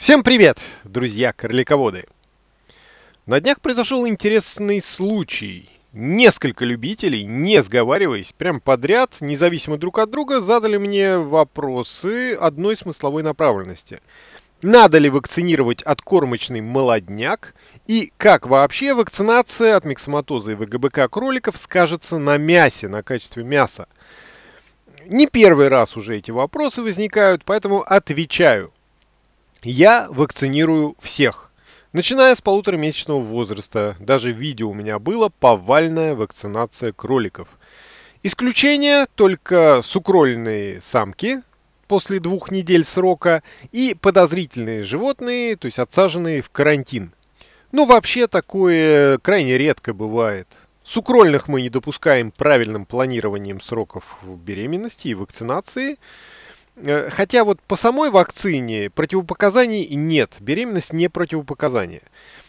Всем привет, друзья кролиководы! На днях произошел интересный случай. Несколько любителей, не сговариваясь, прям подряд, независимо друг от друга, задали мне вопросы одной смысловой направленности. Надо ли вакцинировать от кормочный молодняк? И как вообще вакцинация от миксоматоза и ВГБК кроликов скажется на мясе, на качестве мяса? Не первый раз уже эти вопросы возникают, поэтому отвечаю – я вакцинирую всех. Начиная с полуторамесячного возраста, даже видео у меня было повальная вакцинация кроликов. Исключение только сукрольные самки после двух недель срока и подозрительные животные, то есть отсаженные в карантин. Но ну, вообще такое крайне редко бывает. Сукрольных мы не допускаем правильным планированием сроков беременности и вакцинации – Э, хотя вот по самой вакцине противопоказаний нет. Беременность не противопоказание.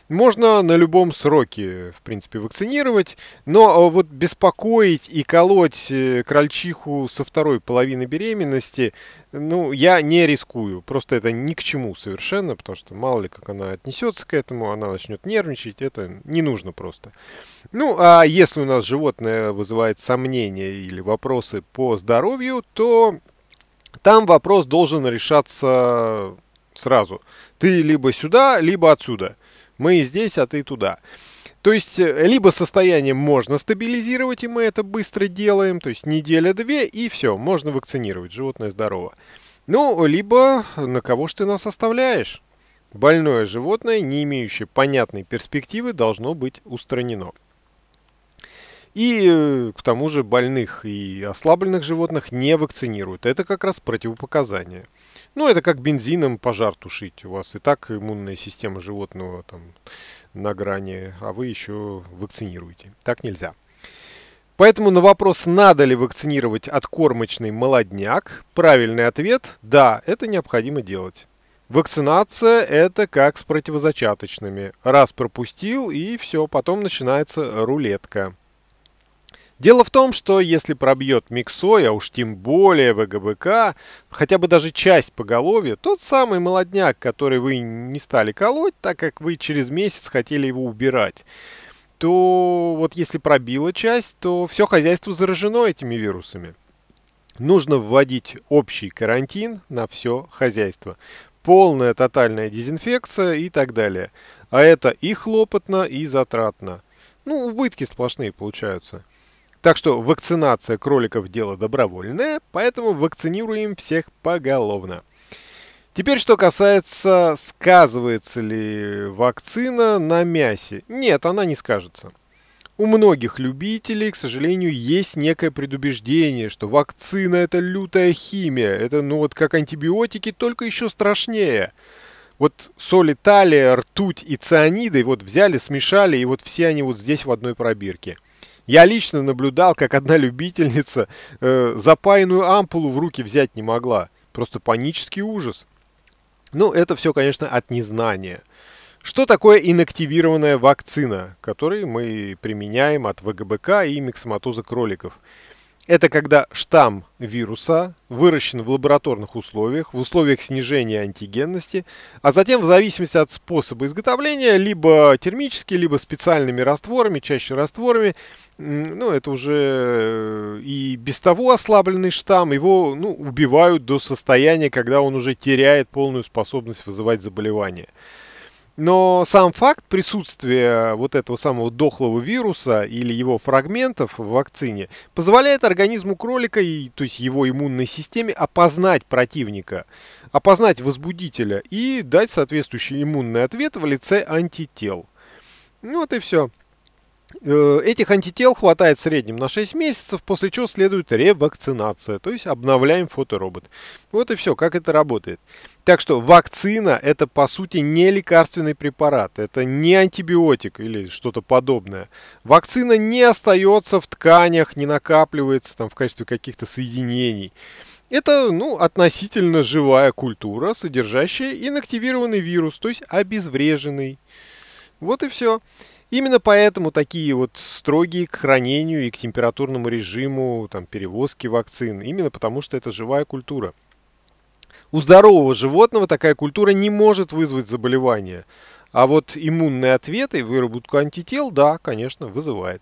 Можно на любом сроке, в принципе, вакцинировать, но а, вот беспокоить и колоть э, крольчиху со второй половины беременности, ну, я не рискую. Просто это ни к чему совершенно, потому что мало ли как она отнесется к этому, она начнет нервничать, это не нужно просто. Ну, а если у нас животное вызывает сомнения или вопросы по здоровью, то там вопрос должен решаться сразу. Ты либо сюда, либо отсюда. Мы здесь, а ты туда. То есть, э, либо состояние можно стабилизировать, и мы это быстро делаем, то есть неделя-две, и все, можно вакцинировать, животное здорово. Ну, либо на кого ж ты нас оставляешь? Больное животное, не имеющее понятной перспективы, должно быть устранено. И э, к тому же больных и ослабленных животных не вакцинируют. Это как раз противопоказание. Ну, это как бензином пожар тушить. У вас и так иммунная система животного там на грани, а вы еще вакцинируете. Так нельзя. Поэтому на вопрос, надо ли вакцинировать откормочный молодняк, правильный ответ – да, это необходимо делать. Вакцинация – это как с противозачаточными. Раз пропустил, и все, потом начинается рулетка – Дело в том, что если пробьет Миксой, а уж тем более ВГБК, хотя бы даже часть поголовья, тот самый молодняк, который вы не стали колоть, так как вы через месяц хотели его убирать, то вот если пробила часть, то все хозяйство заражено этими вирусами. Нужно вводить общий карантин на все хозяйство. Полная тотальная дезинфекция и так далее. А это и хлопотно, и затратно. Ну, убытки сплошные получаются. Так что вакцинация кроликов – дело добровольное, поэтому вакцинируем всех поголовно. Теперь, что касается, сказывается ли вакцина на мясе. Нет, она не скажется. У многих любителей, к сожалению, есть некое предубеждение, что вакцина – это лютая химия, это, ну вот, как антибиотики, только еще страшнее. Вот соли талия, ртуть и цианиды вот взяли, смешали, и вот все они вот здесь в одной пробирке – я лично наблюдал, как одна любительница э, запаянную ампулу в руки взять не могла. Просто панический ужас. Ну, это все, конечно, от незнания. Что такое инактивированная вакцина, которую мы применяем от ВГБК и миксоматоза кроликов? Это когда штамм вируса выращен в лабораторных условиях, в условиях снижения антигенности, а затем в зависимости от способа изготовления, либо термически, либо специальными растворами, чаще растворами, ну, это уже э, и без того ослабленный штамм, его ну, убивают до состояния, когда он уже теряет полную способность вызывать заболевание. Но сам факт присутствия вот этого самого дохлого вируса или его фрагментов в вакцине позволяет организму кролика, и, то есть его иммунной системе, опознать противника, опознать возбудителя и дать соответствующий иммунный ответ в лице антител. Ну вот и все. Э, этих антител хватает в среднем на 6 месяцев, после чего следует ревакцинация, то есть обновляем фоторобот. Вот и все, как это работает. Так что вакцина это по сути не лекарственный препарат, это не антибиотик или что-то подобное. Вакцина не остается в тканях, не накапливается там в качестве каких-то соединений. Это, ну, относительно живая культура, содержащая инактивированный вирус, то есть обезвреженный. Вот и все. Именно поэтому такие вот строгие к хранению и к температурному режиму там, перевозки вакцин. Именно потому, что это живая культура. У здорового животного такая культура не может вызвать заболевание А вот иммунные ответы и выработку антител, да, конечно, вызывает.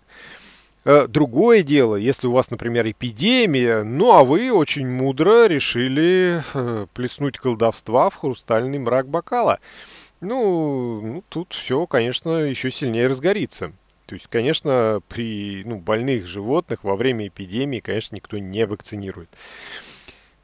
Э, другое дело, если у вас, например, эпидемия, ну а вы очень мудро решили э, плеснуть колдовства в хрустальный мрак бокала. Ну, ну тут все, конечно, еще сильнее разгорится. То есть, конечно, при ну, больных животных во время эпидемии, конечно, никто не вакцинирует.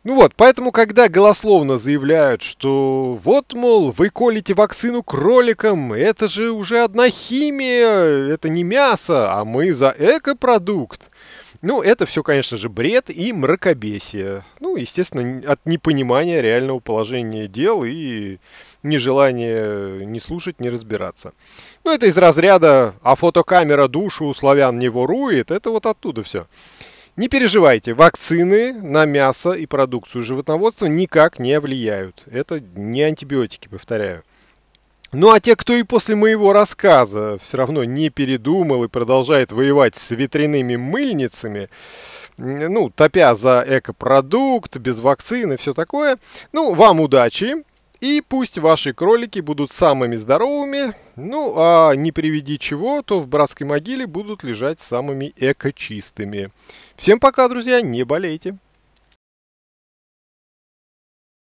Ну вот, поэтому, когда голословно заявляют, что вот, мол, вы колите вакцину кроликам, это же уже одна химия, это не мясо, а мы за экопродукт – ну, это все, конечно же, бред и мракобесие. Ну, естественно, от непонимания реального положения дел и нежелания э, не слушать, не разбираться. Ну, это из разряда «а фотокамера душу у славян не ворует» — это вот оттуда все. Не переживайте, вакцины на мясо и продукцию животноводства никак не влияют. Это не антибиотики, повторяю. Ну а те, кто и после моего рассказа все равно не передумал и продолжает воевать с ветряными мыльницами, ну, топя за экопродукт, без вакцины, все такое, ну, вам удачи, и пусть ваши кролики будут самыми здоровыми, ну а не приведи чего, то в братской могиле будут лежать самыми экочистыми. Всем пока, друзья, не болейте!